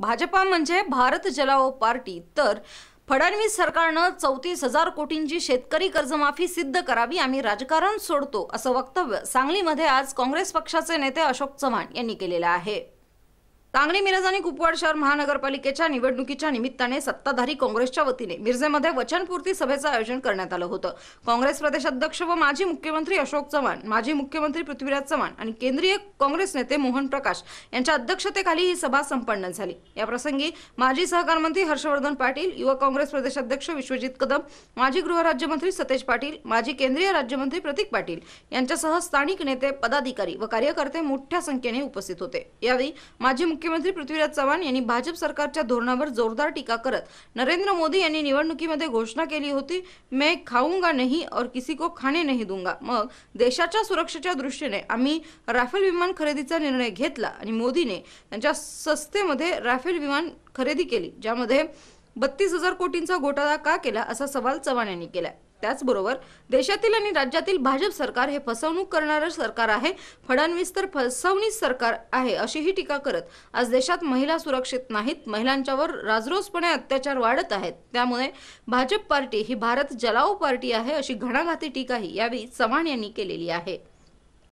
भाजपा म्हणजे भारत जलाओ पार्टी तर फडणवीस सरकारनं चौतीस हजार कोटींची शेतकरी कर्जमाफी सिद्ध करावी आम्ही राजकारण सोडतो असं वक्तव्य सांगलीमध्ये आज काँग्रेस पक्षाचे नेते अशोक चव्हाण यांनी केलेलं आहे सांगली मिरज आणि कुपवाड शहर महानगरपालिकेच्या निवडणुकीच्या निमित्ताने सत्ताधारी काँग्रेसच्या वतीने मिरजेमध्ये वचनपूर्ती सभेचं आयोजन करण्यात आलं होतं काँग्रेस प्रदेशाध्यक्ष व माजी मुख्यमंत्री अशोक चव्हाण माजी मुख्यमंत्री पृथ्वीराज चव्हाण आणि केंद्रीय काँग्रेस नेते मोहन प्रकाश यांच्या अध्यक्षतेखाली ही सभा संपन्न झाली याप्रसंगी माजी सहकार मंत्री हर्षवर्धन पाटील युवा काँग्रेस प्रदेशाध्यक्ष विश्वजित कदम माजी गृहराज्यमंत्री सतेज पाटील माजी केंद्रीय राज्यमंत्री प्रतीक पाटील यांच्यासह स्थानिक नेते पदाधिकारी व कार्यकर्ते मोठ्या संख्येने उपस्थित होते यावेळी माजी मुख्यमंत्री पृथ्वीराज चव्हाण यांनी भाजप सरकारच्या धोरणावर जोरदार टीका करत नरेंद्र मोदी यांनी निवडणुकीमध्ये घोषणा केली होती मे खाऊंगा नाही और किसी को खाने नाही दूंगा मग देशाच्या सुरक्षेच्या दृष्टीने आम्ही राफेल विमान खरेदीचा निर्णय घेतला आणि मोदीने त्यांच्या संस्थेमध्ये राफेल विमान खरेदी केली ज्यामध्ये बत्तीस हजार कोटींचा घोटाळा का केला असा सवाल चव्हाण यांनी केला त्याचबरोबर देशातील आणि राज्यातील भाजप सरकार हे फसवणूक करणारं सरकार आहे फडणवीस तर फसवणी सरकार आहे अशीही टीका करत आज देशात महिला सुरक्षित नाहीत महिलांच्यावर राजरोसपणे अत्याचार वाढत आहेत त्यामुळे भाजप पार्टी ही भारत जलाओ पार्टी आहे अशी घणाघाती टीकाही यावेळी चव्हाण यांनी केलेली आहे